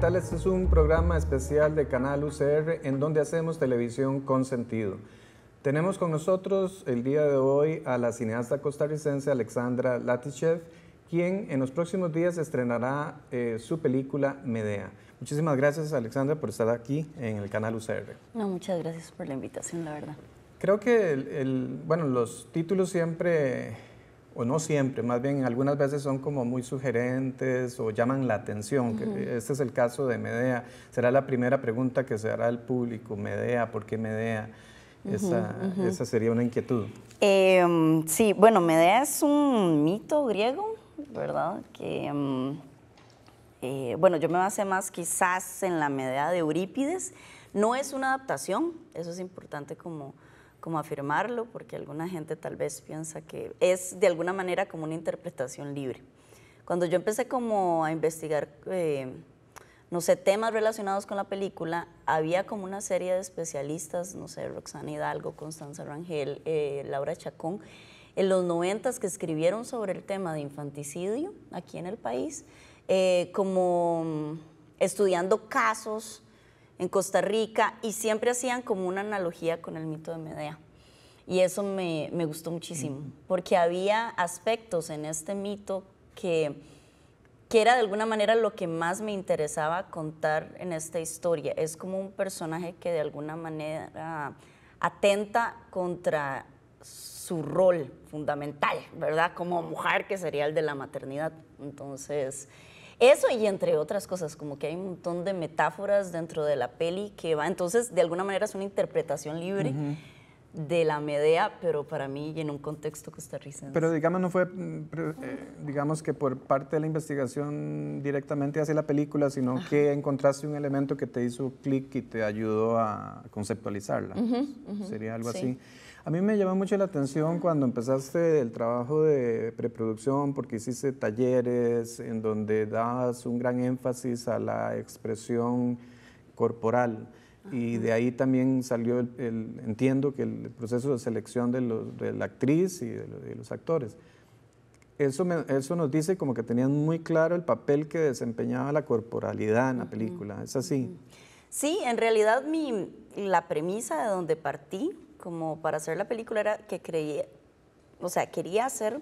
tal? Este es un programa especial de Canal UCR en donde hacemos televisión con sentido. Tenemos con nosotros el día de hoy a la cineasta costarricense Alexandra Latichev, quien en los próximos días estrenará eh, su película Medea. Muchísimas gracias, Alexandra, por estar aquí en el canal UCR. No, muchas gracias por la invitación, la verdad. Creo que, bueno, los títulos siempre o no siempre, más bien algunas veces son como muy sugerentes o llaman la atención. Este es el caso de Medea. Será la primera pregunta que se hará al público, Medea, ¿por qué Medea? Esa, sería una inquietud. Em, sí, bueno, Medea es un mito griego, ¿verdad? Que, em, eh, bueno, yo me basé más quizás en la Medea de Eurípides. No es una adaptación, eso es importante como como afirmarlo, porque alguna gente tal vez piensa que es de alguna manera como una interpretación libre. Cuando yo empecé como a investigar, eh, no sé, temas relacionados con la película, había como una serie de especialistas, no sé, Roxana Hidalgo, Constanza Rangel, eh, Laura Chacón, en los noventas que escribieron sobre el tema de infanticidio aquí en el país, eh, como estudiando casos, en Costa Rica y siempre hacían como una analogía con el mito de Medea. Y eso me, gustó muchísimo, porque había aspectos en este mito que, que era de alguna manera lo que más me interesaba contar en esta historia. Es como un personaje que de alguna manera atenta contra su rol fundamental, ¿verdad? Como mujer, que sería el de la maternidad. Entonces, eso y entre otras cosas, como que hay un montón de metáforas dentro de la peli que va, entonces de alguna manera es una interpretación libre de la Medea, pero para mí y en un contexto costarricense. Pero digamos, no fue, mm, eh, digamos que por parte de la investigación directamente hacia la película, sino que encontraste un elemento que te hizo clic y te ayudó a conceptualizarla. Pues, sería algo así. A mí me llamó mucho la atención cuando empezaste el trabajo de preproducción, porque hiciste talleres en donde das un gran énfasis a la expresión corporal. Y de ahí también salió, el, entiendo que el proceso de selección de, la actriz y de, los actores. Eso, eso, nos dice como que tenían muy claro el papel que desempeñaba la corporalidad en la película. ¿Es así? Sí, en realidad mi, la premisa de donde partí como para hacer la película era que creía, o sea, quería hacer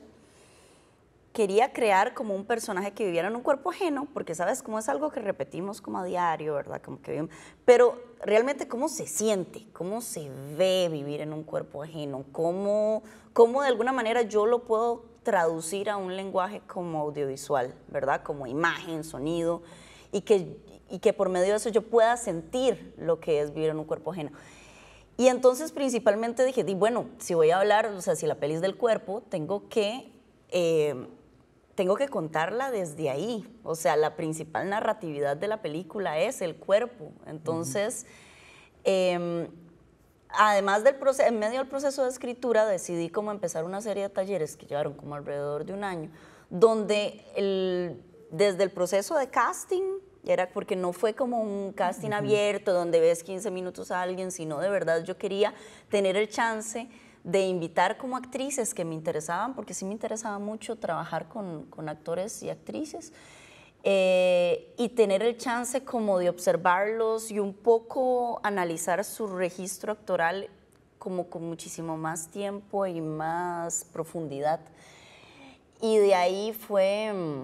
quería crear como un personaje que viviera en un cuerpo ajeno, porque sabes cómo es algo que repetimos como a diario, ¿verdad? Como que pero realmente cómo se siente, cómo se ve vivir en un cuerpo ajeno, cómo, cómo de alguna manera yo lo puedo traducir a un lenguaje como audiovisual, ¿verdad? Como imagen, sonido, y que, y que por medio de eso yo pueda sentir lo que es vivir en un cuerpo ajeno. Y entonces principalmente dije, bueno, si voy a hablar, o sea, si la peli es del cuerpo, tengo que... Eh, tengo que contarla desde ahí. O sea, la principal narratividad de la película es el cuerpo. Entonces, em, además del proceso, en medio del proceso de escritura, decidí como empezar una serie de talleres que llevaron como alrededor de un año, donde el, desde el proceso de casting, era porque no fue como un casting abierto donde ves 15 minutos a alguien, sino de verdad yo quería tener el chance de invitar como actrices que me interesaban, porque sí me interesaba mucho trabajar con, actores y actrices, eh, y tener el chance como de observarlos y un poco analizar su registro actoral como con muchísimo más tiempo y más profundidad. Y de ahí fue mm,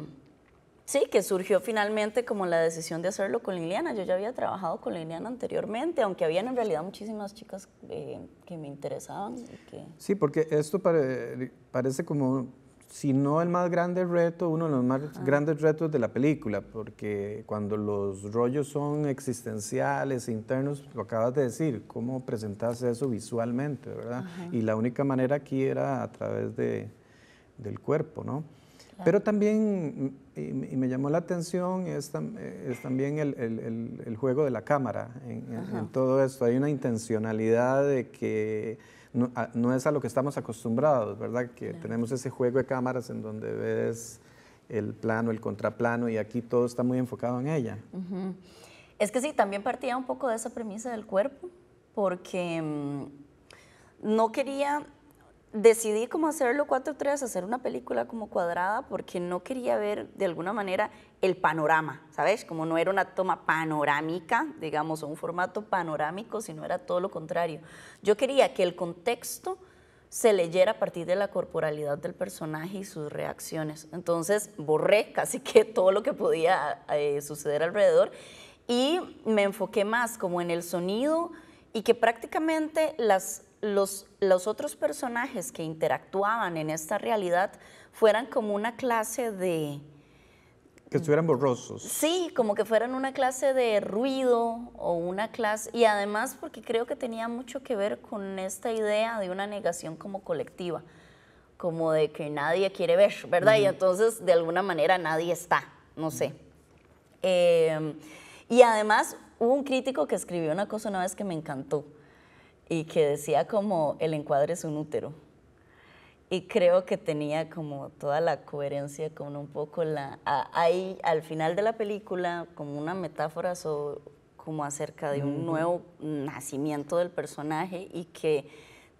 Sí, que surgió finalmente como la decisión de hacerlo con Liliana. Yo ya había trabajado con Liliana anteriormente, aunque habían en realidad muchísimas chicas eh, que me interesaban. Sí, porque esto parece como, si no el más grande reto, uno de los más grandes retos de la película, porque cuando los rollos son existenciales, e internos, lo acabas de decir, cómo presentas eso visualmente, ¿verdad? Y la única manera aquí era a través de, del cuerpo, ¿no? Pero también, mm, y, me llamó la atención, es, eh, es también el, el, juego de la cámara en, todo esto. Hay una intencionalidad de que no, es a lo que estamos acostumbrados, ¿verdad? Que tenemos ese juego de cámaras en donde ves el plano, el contraplano, y aquí todo está muy enfocado en ella. Es que sí, también partía un poco de esa premisa del cuerpo, porque mm, no quería decidí como hacerlo 4-3, hacer una película como cuadrada, porque no quería ver de alguna manera el panorama, ¿sabes? Como no era una toma panorámica, digamos, o un formato panorámico, sino era todo lo contrario. Yo quería que el contexto se leyera a partir de la corporalidad del personaje y sus reacciones. Entonces borré casi que todo lo que podía eh, suceder alrededor y me enfoqué más como en el sonido y que prácticamente las los, otros personajes que interactuaban en esta realidad fueran como una clase de... Que estuvieran borrosos. Sí, como que fueran una clase de ruido o una clase... Y además porque creo que tenía mucho que ver con esta idea de una negación como colectiva, como de que nadie quiere ver, ¿verdad? Y entonces de alguna manera nadie está, no sé. Em, y además hubo un crítico que escribió una cosa una vez que me encantó y que decía como el encuadre es un útero. Y creo que tenía como toda la coherencia con un poco la... hay al final de la película como una metáfora como acerca de un nuevo nacimiento del personaje y que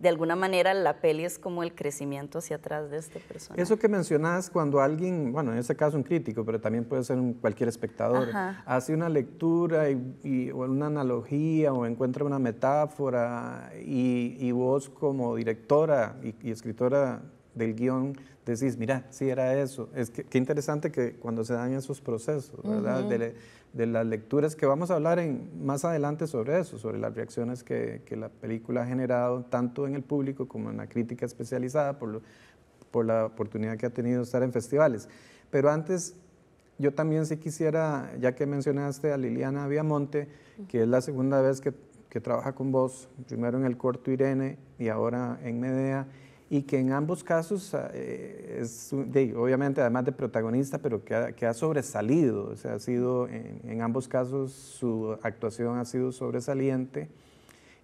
de alguna manera la peli es como el crecimiento hacia atrás de este personaje. Eso que mencionas cuando alguien, bueno, en este caso un crítico, pero también puede ser cualquier espectador, hace una lectura y, o una analogía o encuentra una metáfora y, vos como directora y, y escritora del guión, decís, mira, sí era eso. Es qué interesante que cuando se dan esos procesos, ¿verdad? de, las lecturas que vamos a hablar más adelante sobre eso, sobre las reacciones que, la película ha generado tanto en el público como en la crítica especializada por, la oportunidad que ha tenido de estar en festivales. Pero antes, yo también sí quisiera, ya que mencionaste a Liliana Viamonte, que es la segunda vez que, que trabaja con vos, primero en el corto Irene y ahora en Medea y que en ambos casos eh, es, obviamente además de protagonista, pero que ha, sobresalido, o sea, ha sido, en, ambos casos su actuación ha sido sobresaliente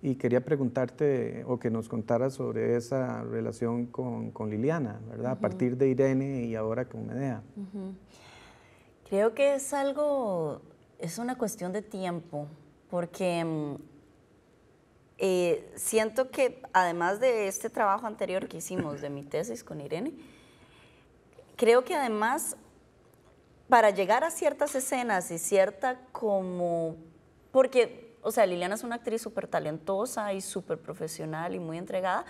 y quería preguntarte o que nos contaras sobre esa relación con, con Liliana, ¿verdad? A partir de Irene y ahora con Medea. Creo que es algo, es una cuestión de tiempo, porque mm, eh, siento que además de este trabajo anterior que hicimos de mi tesis con Irene, creo que además para llegar a ciertas escenas y cierta como... Porque, o sea, Liliana es una actriz súper talentosa y súper profesional y muy entregada,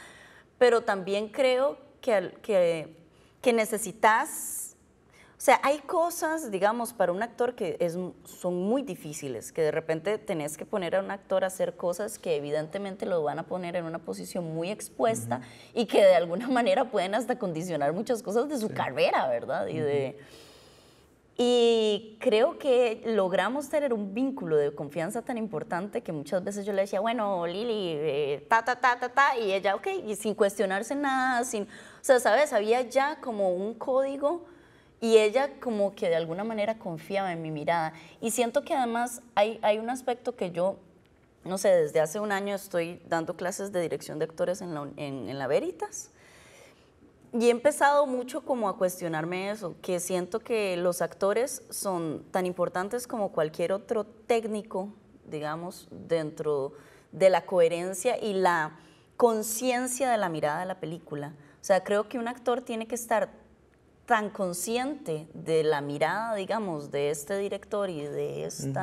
pero también creo que, que necesitas o sea, hay cosas, digamos, para un actor que es, son muy difíciles, que de repente tenés que poner a un actor a hacer cosas que evidentemente lo van a poner en una posición muy expuesta y que de alguna manera pueden hasta condicionar muchas cosas de su carrera, ¿verdad? Y de... Y creo que logramos tener un vínculo de confianza tan importante que muchas veces yo le decía, bueno, Lili, eh, ta, ta, ta, ta, ta, y ella, ok, y sin cuestionarse nada, sin, o sea, ¿sabes? Había ya como un código y ella como que de alguna manera confiaba en mi mirada. Y siento que además hay, hay un aspecto que yo, no sé, desde hace un año estoy dando clases de dirección de actores en la, en, en la Veritas. Y he empezado mucho como a cuestionarme eso, que siento que los actores son tan importantes como cualquier otro técnico, digamos, dentro de la coherencia y la conciencia de la mirada de la película. O sea, creo que un actor tiene que estar tan consciente de la mirada, digamos, de este director y de este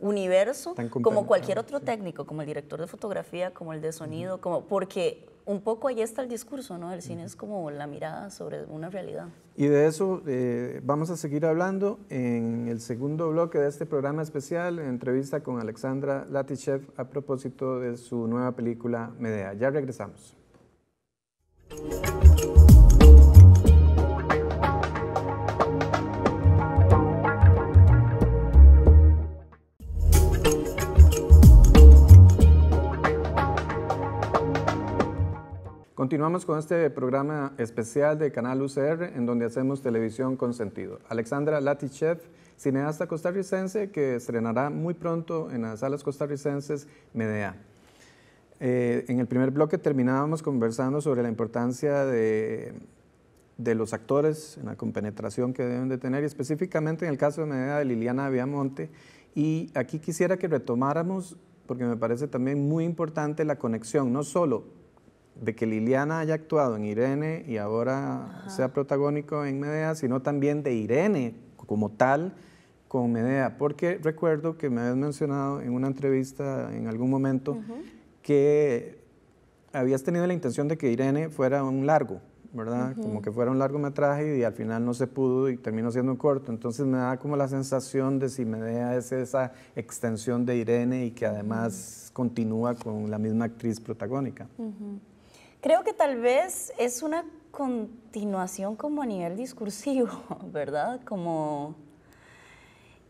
universo como cualquier otro técnico, como el director de fotografía, como el de sonido, como porque un poco ahí está el discurso, ¿no? El cine es como la mirada sobre una realidad. Y de eso eh, vamos a seguir hablando en el segundo bloque de este programa especial, entrevista con Alexandra Latichev a propósito de su nueva película Medea. Ya regresamos. Continuamos con este programa especial de Canal UCR, en donde hacemos televisión con sentido. Alexandra Latichev, cineasta costarricense, que estrenará muy pronto en las salas costarricenses Medea. Eh, en el primer bloque terminábamos conversando sobre la importancia de, los actores en la compenetración que deben de tener, y específicamente en el caso de Medea de Liliana Viamonte. Y aquí quisiera que retomáramos, porque me parece también muy importante la conexión, no solo de que Liliana haya actuado en Irene y ahora sea protagónico en Medea, sino también de Irene como tal con Medea, porque recuerdo que me habías mencionado en una entrevista en algún momento que habías tenido la intención de que Irene fuera un largo, ¿verdad? Como que fuera un largometraje y al final no se pudo y terminó siendo un corto. Entonces me da como la sensación de si Medea es esa extensión de Irene y que además continúa con la misma actriz protagónica. Creo que tal vez es una continuación como a nivel discursivo, ¿verdad? Como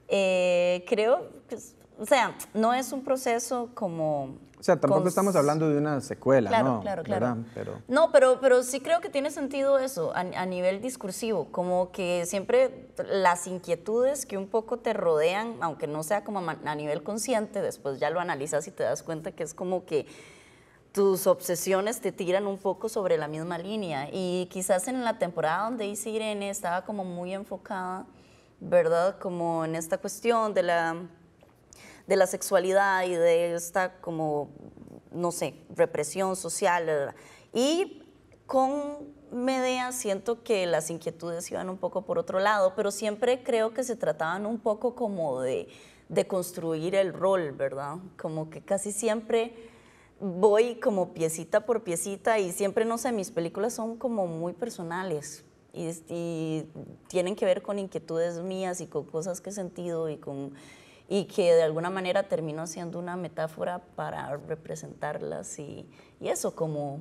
eh, creo, pues, o sea, no es un proceso como... O sea, tampoco estamos hablando de una secuela, ¿no? Claro, claro, Pero... No, pero, pero sí creo que tiene sentido eso a, nivel discursivo, como que siempre las inquietudes que un poco te rodean, aunque no sea como a nivel consciente, después ya lo analizas y te das cuenta que es como que tus obsesiones te tiran un poco sobre la misma línea. Y quizás en la temporada donde hice Irene estaba como muy enfocada, ¿verdad? Como en esta cuestión de la, de la sexualidad y de esta como, no sé, represión social. Y con Medea siento que las inquietudes iban un poco por otro lado, pero siempre creo que se trataban un poco como de, de construir el rol, ¿verdad? Como que casi siempre voy como piecita por piecita y siempre, no sé, mis películas son como muy personales y, tienen que ver con inquietudes mías y con cosas que he sentido y, con, y que de alguna manera termino siendo una metáfora para representarlas y, y eso como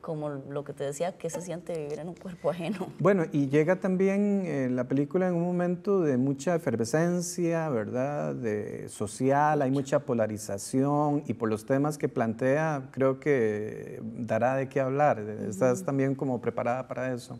como lo que te decía, que se siente vivir en un cuerpo ajeno. Bueno, y llega también eh, la película en un momento de mucha efervescencia, ¿verdad? De social, hay mucha polarización y por los temas que plantea, creo que dará de qué hablar. ¿Estás también como preparada para eso?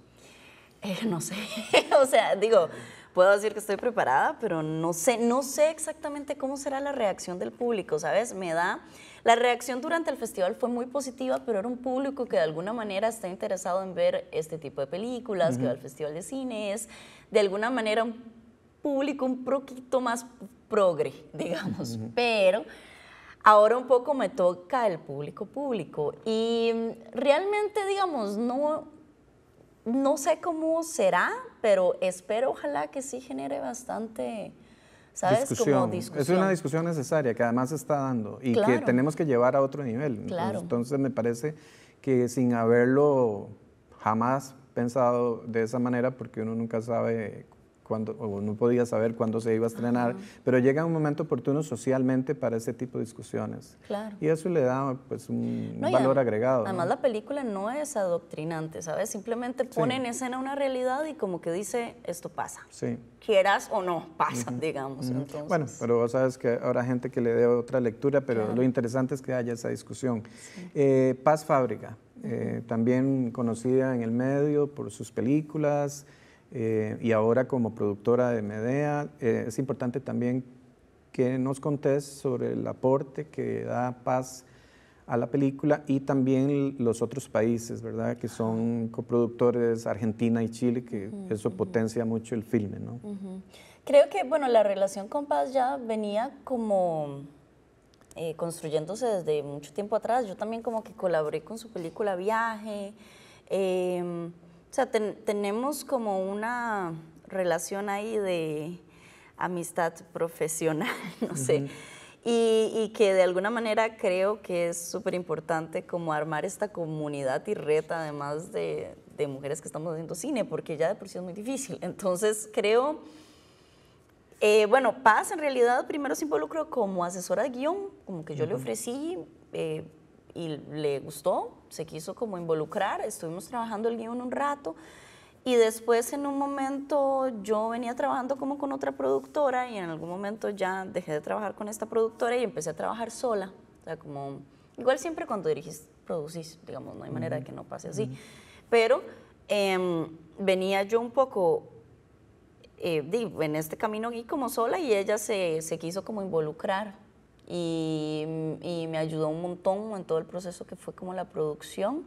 Eh, no sé, o sea, digo puedo decir que estoy preparada, pero no sé, no sé exactamente cómo será la reacción del público, ¿sabes? Me da... La reacción durante el festival fue muy positiva, pero era un público que de alguna manera está interesado en ver este tipo de películas, que va al Festival de Cines, de alguna manera un público un poquito más progre, digamos, pero ahora un poco me toca el público público y mm, realmente, digamos, no no sé cómo será, pero espero, ojalá que sí genere bastante, ¿sabes? Discusión. discusión. Es una discusión necesaria que además se está dando y que tenemos que llevar a otro nivel. Entonces, me parece que sin haberlo jamás pensado de esa manera, porque uno nunca sabe o no podía saber cuándo se iba a estrenar, pero llega un momento oportuno socialmente para ese tipo de discusiones. Claro. Y eso le da pues un valor agregado. Además la película no es adoctrinante, ¿sabes? Simplemente pone en escena una realidad y como que dice, esto pasa. Sí. Quieras o no, pasa, digamos. Bueno, pero vos sabes que ahora gente que le dé otra lectura, pero lo interesante es que haya esa discusión. Eh, Paz Fábrica, eh, también conocida en el medio por sus películas, eh, y ahora como productora de Medea, eh, es importante también que nos contes sobre el aporte que da Paz a la película y también los otros países, ¿verdad? Que son coproductores, Argentina y Chile, que mm, eso potencia mucho el filme, ¿no? Creo que, bueno, la relación con Paz ya venía como eh, construyéndose desde mucho tiempo atrás. Yo también como que colaboré con su película Viaje. Eh, o sea, tenemos como una relación ahí de amistad profesional, no sé. y, que de alguna manera creo que es súper importante como armar esta comunidad y red, además de, mujeres que estamos haciendo cine, porque ya de por sí es muy difícil. Entonces creo... Eh, bueno, Paz en realidad primero se involucró como asesora de guión, como que yo le ofrecí eh, y le gustó, se quiso como involucrar, estuvimos trabajando el guión un rato y después en un momento yo venía trabajando como con otra productora y en algún momento ya dejé de trabajar con esta productora y empecé a trabajar sola, o sea, como igual siempre cuando dirigís, producís, digamos, no hay manera de que no pase así, pero em, venía yo un poco eh, en este camino y como sola y ella se, se quiso como involucrar Mm, y, me ayudó un montón en todo el proceso que fue como la producción.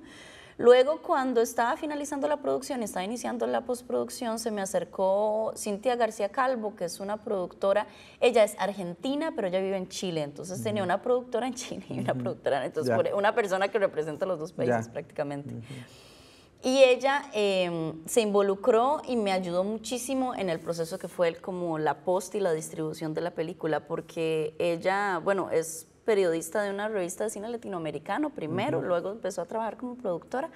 Luego, cuando estaba finalizando la producción, estaba iniciando la postproducción, se me acercó Cintia García Calvo, que es una productora. Ella es argentina, pero ella vive en Chile. Entonces tenía una productora en Chile y una productora en productora. Entonces, una persona que representa los dos países prácticamente. Y ella em, se involucró y me ayudó muchísimo en el proceso que fue como la post y la distribución de la película, porque ella, bueno, es periodista de una revista de cine latinoamericano primero, luego empezó a trabajar como productora,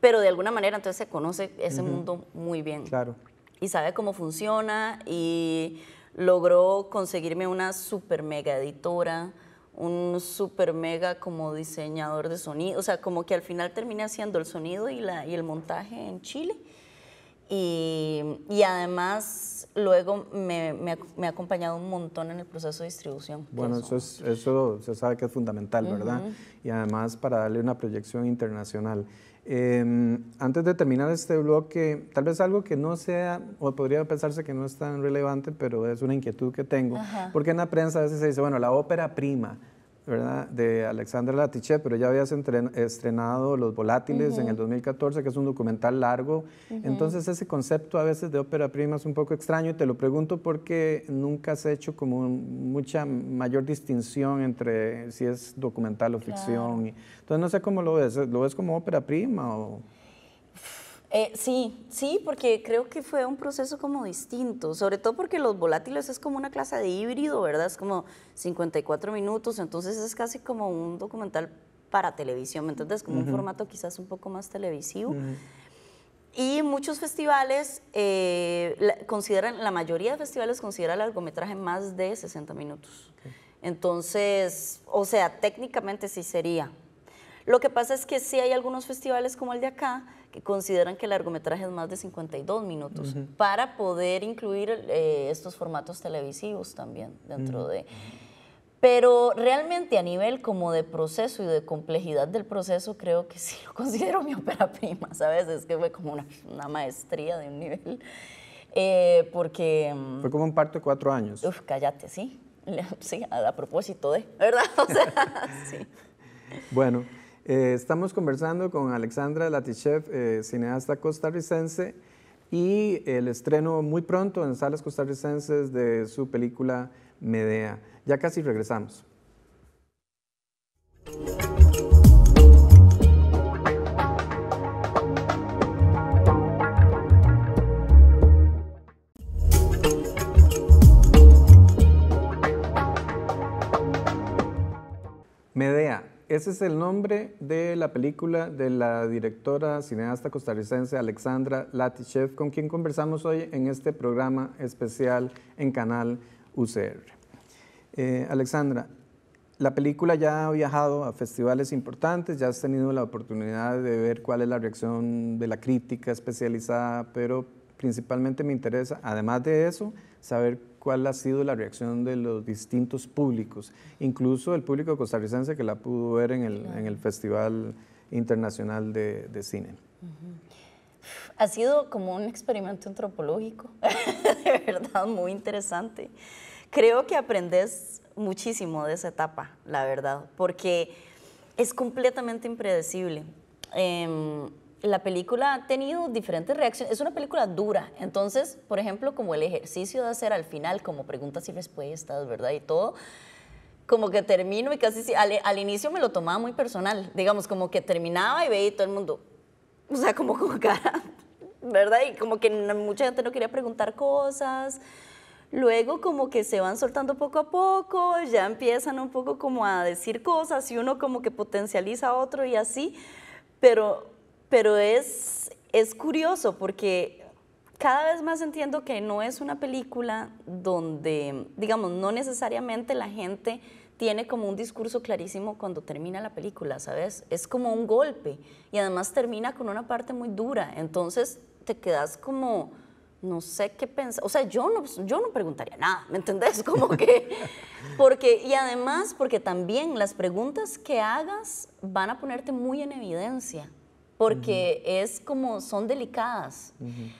pero de alguna manera entonces se conoce ese mundo muy bien. Claro. Y sabe cómo funciona y logró conseguirme una super mega editora un super mega como diseñador de sonido, o sea, como que al final termina haciendo el sonido y, el montaje en Chile. Y, además luego me, ha acompañado un montón en el proceso de distribución. Bueno, pues, eso, se sabe que es fundamental, ¿verdad? Y además para darle una proyección internacional. Em, antes de terminar este bloque, tal vez algo que no sea, o podría pensarse que no es tan relevante, pero es una inquietud que tengo, porque en la prensa a veces se dice, bueno, la ópera prima, de Alexandra Latiche, pero ya habías estrenado Los Volátiles en el 2014, que es un documental largo. Entonces ese concepto a veces de ópera prima es un poco extraño y te lo pregunto porque nunca has hecho como mucha mayor distinción entre si es documental o ficción. Entonces no sé cómo lo ves, ¿lo ves como ópera prima o...? Eh, sí, sí, porque creo que fue un proceso como distinto, sobre todo porque los volátiles es como una clase de híbrido, ¿verdad? Es como 54 minutos, entonces es casi como un documental para televisión, entonces Como un formato quizás un poco más televisivo. Y muchos festivales eh, consideran, la mayoría de festivales considera el largometraje más de 60 minutos. Entonces, o sea, técnicamente sí sería. Lo que pasa es que sí hay algunos festivales como el de acá, que consideran que el largometraje es más de 52 minutos, para poder incluir eh, estos formatos televisivos también dentro de... Pero realmente a nivel como de proceso y de complejidad del proceso, creo que sí lo considero mi ópera prima, ¿sabes? Es que fue como una, una maestría de un nivel. Eh, porque... Mm, fue como un parto de cuatro años. Uf, cállate, sí. Sí, a, a propósito de, ¿verdad? O sea, sí. Bueno, eh, estamos conversando con Alexandra Latichev, eh, cineasta costarricense, y el estreno muy pronto en salas costarricenses de su película Medea. Ya casi regresamos. Medea, ese es el nombre de la película de la directora cineasta costarricense Alexandra Latichev, con quien conversamos hoy en este programa especial en Canal UCR. Eh, Alexandra, la película ya ha viajado a festivales importantes, ya has tenido la oportunidad de ver cuál es la reacción de la crítica especializada, pero principalmente me interesa, además de eso, saber cuál ha sido la reacción de los distintos públicos, incluso el público costarricense que la pudo ver en el, Festival Internacional de, Cine. Ha sido como un experimento antropológico, de verdad, muy interesante. Creo que aprendes muchísimo de esa etapa, la verdad, porque es completamente impredecible. Em, la película ha tenido diferentes reacciones. Es una película dura. Entonces, por ejemplo, como el ejercicio de hacer al final, como preguntas y respuestas, ¿verdad? Y todo como que termino y casi al, al, inicio me lo tomaba muy personal, digamos, como que terminaba y veía todo el mundo, o sea, como con cara, ¿verdad? Y como que mucha gente no quería preguntar cosas. Luego como que se van soltando poco a poco, ya empiezan un poco como a decir cosas y uno como que potencializa a otro y así, pero pero es, es curioso porque cada vez más entiendo que no es una película donde, digamos, no necesariamente la gente tiene como un discurso clarísimo cuando termina la película, ¿sabes? Es como un golpe y además termina con una parte muy dura, entonces te quedas como, no sé qué pensar, o sea, yo no, yo no preguntaría nada, ¿me entendés? Como que, porque, y además porque también las preguntas que hagas van a ponerte muy en evidencia, porque es como, son delicadas.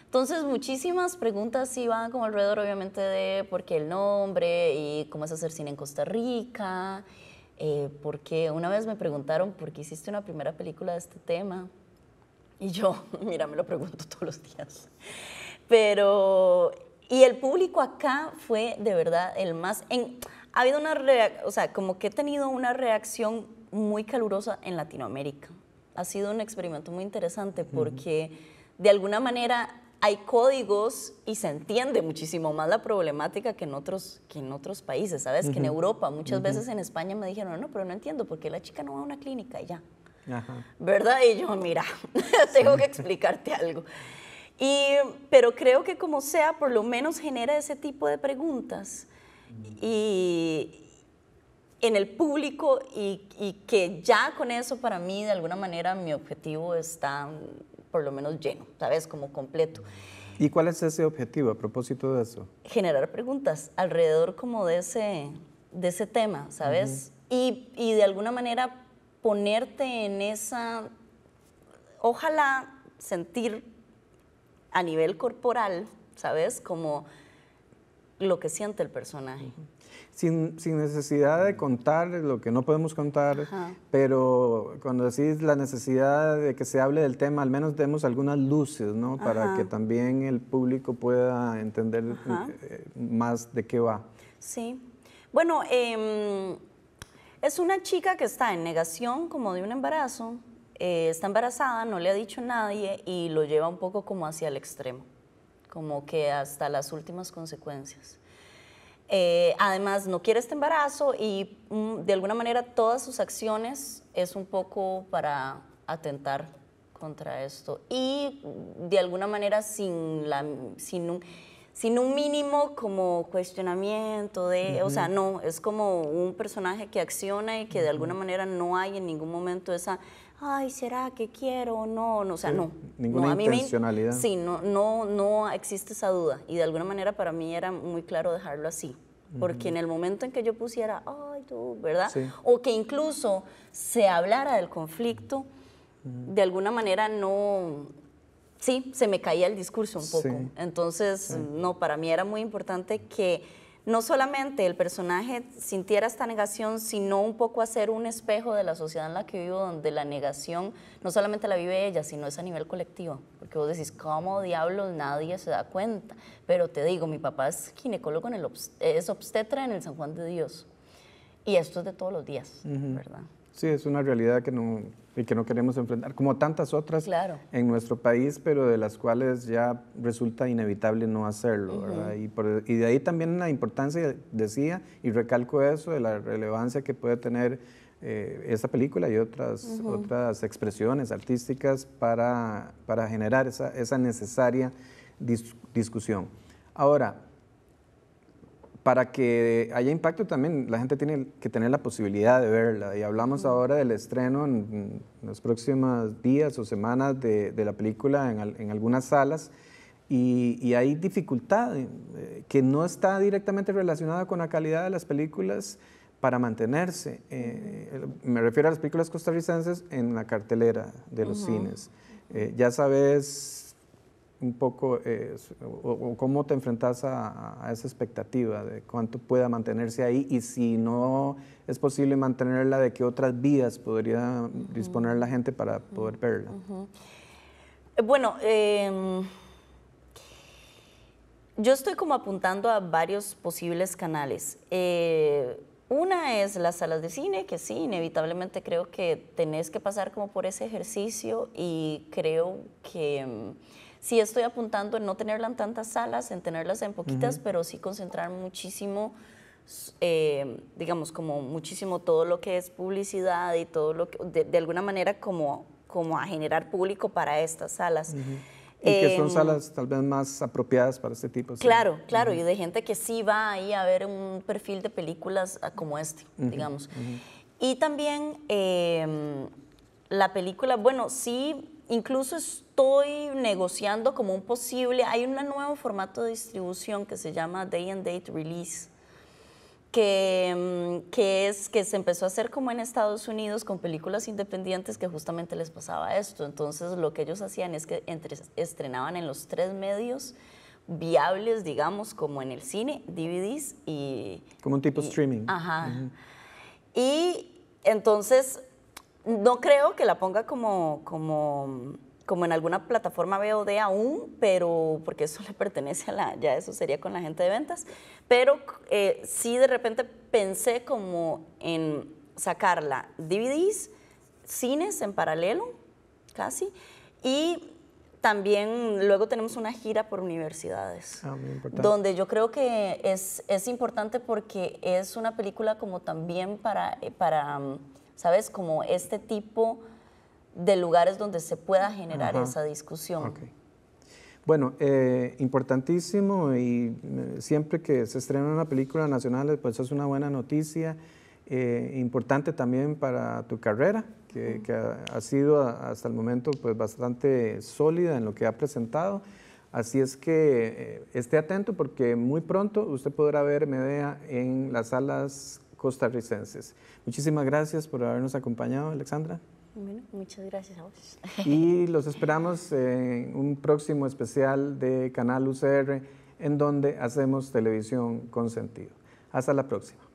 Entonces, muchísimas preguntas iban van como alrededor, obviamente, de por qué el nombre y cómo es hacer cine en Costa Rica, eh, porque una vez me preguntaron por qué hiciste una primera película de este tema. Y yo, mira, me lo pregunto todos los días. Pero, y el público acá fue de verdad el más... ha habido una, o sea, como que he tenido una reacción muy calurosa en Latinoamérica ha sido un experimento muy interesante porque de alguna manera hay códigos y se entiende muchísimo más la problemática que en otros, que en otros países, ¿sabes? Que en Europa, muchas veces en España me dijeron, no, pero no entiendo por qué la chica no va a una clínica y ya. ¿Verdad? Y yo, mira, tengo que explicarte algo. Y, pero creo que como sea, por lo menos genera ese tipo de preguntas. Y, en el público y, que ya con eso para mí de alguna manera mi objetivo está mm, por lo menos lleno, ¿sabes? Como completo. ¿Y cuál es ese objetivo a propósito de eso? Generar preguntas alrededor como de ese, de ese tema, ¿sabes? y, y de alguna manera ponerte en esa, ojalá sentir a nivel corporal, ¿sabes? Como lo que siente el personaje sin, necesidad de contar lo que no podemos contar, pero cuando decís la necesidad de que se hable del tema, al menos demos algunas luces, ¿no? Para que también el público pueda entender eh, más de qué va. Sí. Bueno, em, es una chica que está en negación como de un embarazo, eh, está embarazada, no le ha dicho a nadie y lo lleva un poco como hacia el extremo, como que hasta las últimas consecuencias. Eh, además, no quiere este embarazo y mm, de alguna manera todas sus acciones es un poco para atentar contra esto. Y de alguna manera sin, un, sin un mínimo como cuestionamiento de, o sea, no, es como un personaje que acciona y que de alguna manera no hay en ningún momento esa ay, ¿será que quiero o no? O sea, no. Ninguna no, intencionalidad. sí, no, no, no existe esa duda. Y de alguna manera para mí era muy claro dejarlo así. Porque en el momento en que yo pusiera, ay, tú, ¿verdad? O que incluso se hablara del conflicto, de alguna manera no, sí, se me caía el discurso un poco. Entonces, no, para mí era muy importante que no solamente el personaje sintiera esta negación, sino un poco hacer un espejo de la sociedad en la que vivo, donde la negación no solamente la vive ella, sino es a nivel colectivo. Porque vos decís, ¿cómo diablos nadie se da cuenta? Pero te digo, mi papá es ginecólogo, en el es obstetra en el San Juan de Dios. Y esto es de todos los días, ¿verdad? Sí, es una realidad que no, que no queremos enfrentar, como tantas otras en nuestro país, pero de las cuales ya resulta inevitable no hacerlo. y, de ahí también la importancia, decía, y recalco eso, de la relevancia que puede tener eh, esa esta película y otras, otras expresiones artísticas para, generar esa, esa necesaria discusión. Ahora, para que haya impacto también la gente tiene que tener la posibilidad de verla. Y hablamos ahora del estreno en, los próximos días o semanas de, la película en, algunas salas. Y, hay dificultad eh, que no está directamente relacionada con la calidad de las películas para mantenerse. Eh, me refiero a las películas costarricenses en la cartelera de los cines. Eh, ya sabes un poco eh, o, cómo te enfrentas a, esa expectativa de cuánto pueda mantenerse ahí y si no es posible mantenerla, de qué otras vías podría disponer la gente para poder verla. Bueno, em, yo estoy como apuntando a varios posibles canales. Eh, una es las salas de cine, que sí, inevitablemente creo que tenés que pasar como por ese ejercicio y creo que em, sí estoy apuntando en no tenerla en tantas salas, en tenerlas en poquitas, pero sí concentrar muchísimo, eh, digamos, como muchísimo todo lo que es publicidad y todo lo que, de, alguna manera como, como a generar público para estas salas. Y que em, son salas tal vez más apropiadas para este tipo. Claro, claro, y de gente que sí va ahí a ver un perfil de películas ah, como este, digamos. Y también em, la película, bueno, sí incluso estoy negociando como un posible, hay un nuevo formato de distribución que se llama Day and Date Release. Que, mm, que, es, que se empezó a hacer como en Estados Unidos con películas independientes que justamente les pasaba esto. Entonces lo que ellos hacían es que estrenaban en los tres medios viables, digamos, como en el cine, DVDs y... Como un tipo streaming. Ajá. Y entonces no creo que la ponga como, como, como en alguna plataforma VOD aún, pero porque eso le pertenece a la, ya eso sería con la gente de ventas, pero eh, sí de repente pensé como en sacarla DVDs, cines en paralelo, casi, y también luego tenemos una gira por universidades, ah, donde yo creo que es, es, importante porque es una película como también para, eh, para mm, ¿sabes? Como este tipo de lugares donde se pueda generar esa discusión. Bueno, eh, importantísimo y eh, siempre que se estrena una película nacional, pues es una buena noticia, eh, importante también para tu carrera, que, ha, sido hasta el momento pues bastante sólida en lo que ha presentado. Así es que esté atento porque muy pronto usted podrá ver Medea en las salas costarricenses. Muchísimas gracias por habernos acompañado, Alexandra. Bueno, muchas gracias a vos. Y los esperamos en un próximo especial de Canal UCR en donde hacemos televisión con sentido. Hasta la próxima.